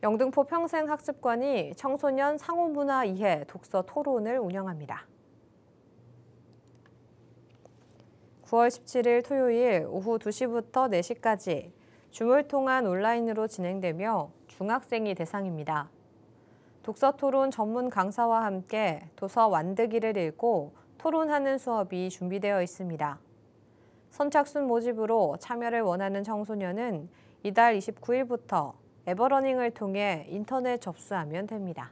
영등포 평생학습관이 청소년 상호문화 이해 독서 토론을 운영합니다. 9월 17일 토요일 오후 2시부터 4시까지 줌을 통한 온라인으로 진행되며 중학생이 대상입니다. 독서 토론 전문 강사와 함께 도서 완득기를 읽고 토론하는 수업이 준비되어 있습니다. 선착순 모집으로 참여를 원하는 청소년은 이달 29일부터 에버러닝을 통해 인터넷 접수하면 됩니다.